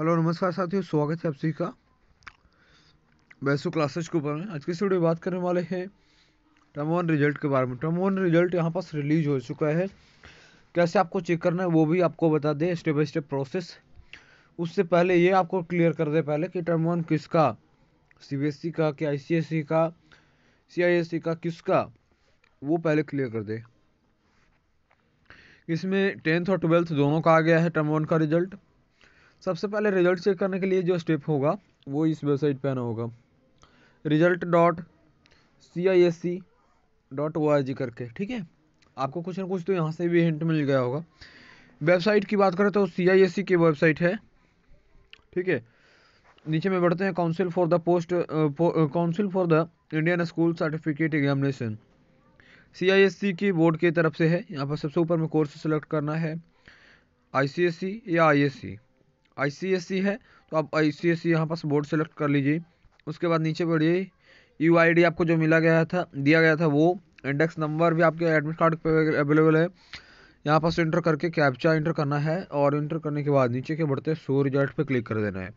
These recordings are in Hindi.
हेलो नमस्कार साथियों स्वागत है आप सभी का वैसो क्लासेज के ऊपर में आज के इस वीडियो बात करने वाले हैं टर्म वन रिजल्ट के बारे में टर्म वन रिजल्ट यहाँ पास रिलीज हो चुका है कैसे आपको चेक करना है वो भी आपको बता दें स्टेप बाई स्टेप प्रोसेस उससे पहले ये आपको क्लियर कर दे पहले कि टर्म वन किसका सी e का क्या आई e का सी e का किसका वो पहले क्लियर कर दे इसमें टेंथ और ट्वेल्थ दोनों का आ गया है टर्म वन का रिजल्ट सबसे पहले रिजल्ट चेक करने के लिए जो स्टेप होगा वो इस वेबसाइट पर आना होगा result dot C I S C dot O R G करके ठीक है आपको कुछ ना कुछ तो यहाँ से भी हिंट मिल गया होगा वेबसाइट की बात करें तो सी आई एस सी की वेबसाइट है ठीक है नीचे में बढ़ते हैं council for the post council for the Indian school certificate examination C I S C की बोर्ड की तरफ से है यहाँ पर सबसे ऊपर में कोर्स सेलेक्ट करना है आई सी एस सी या आई एस सी आई e है तो आप आई सी e यहाँ पास बोर्ड सेलेक्ट कर लीजिए उसके बाद नीचे बढ़िए यू आई आपको जो मिला गया था दिया गया था वो इंडेक्स नंबर भी आपके एडमिट कार्ड पे अवेलेबल है यहाँ पास इंटर करके कैप्चा इंटर करना है और इंटर करने के बाद नीचे के बढ़ते सो रिजल्ट पे क्लिक कर देना है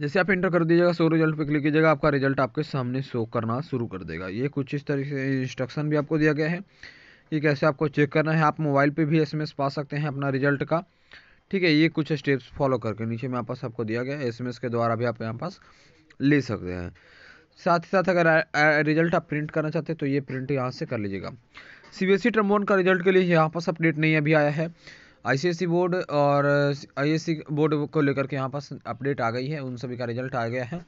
जैसे आप इंटर कर दीजिएगा सो रिजल्ट पे क्लिक कीजिएगा आपका रिजल्ट आपके सामने शो करना शुरू कर देगा ये कुछ इस तरीके से इंस्ट्रक्शन भी आपको दिया गया है ये कैसे आपको चेक करना है आप मोबाइल पर भी एस पा सकते हैं अपना रिजल्ट का ठीक है ये कुछ स्टेप्स फॉलो करके नीचे में पास आपको दिया गया है एस के द्वारा भी आप यहाँ पास ले सकते हैं साथ ही साथ अगर रिजल्ट आप प्रिंट करना चाहते हैं तो ये प्रिंट यहाँ से कर लीजिएगा सी बी e का रिजल्ट के लिए यहाँ पास अपडेट नहीं अभी आया है आईसीएसई बोर्ड e और आईएससी बोर्ड e को लेकर के यहाँ पास अपडेट आ गई है उन सभी का रिजल्ट आ गया है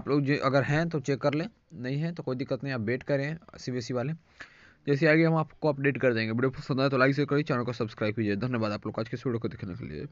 आप लोग अगर हैं तो चेक कर लें नहीं है तो कोई दिक्कत नहीं आप वेट करें सी वाले जैसे आगे हम आपको अपडेट कर देंगे वीडियो पसंद आए तो लाइक शेयर करिए चैनल को सब्सक्राइब कीजिए धन्यवाद आप लोग आज के वीडियो को देखने के लिए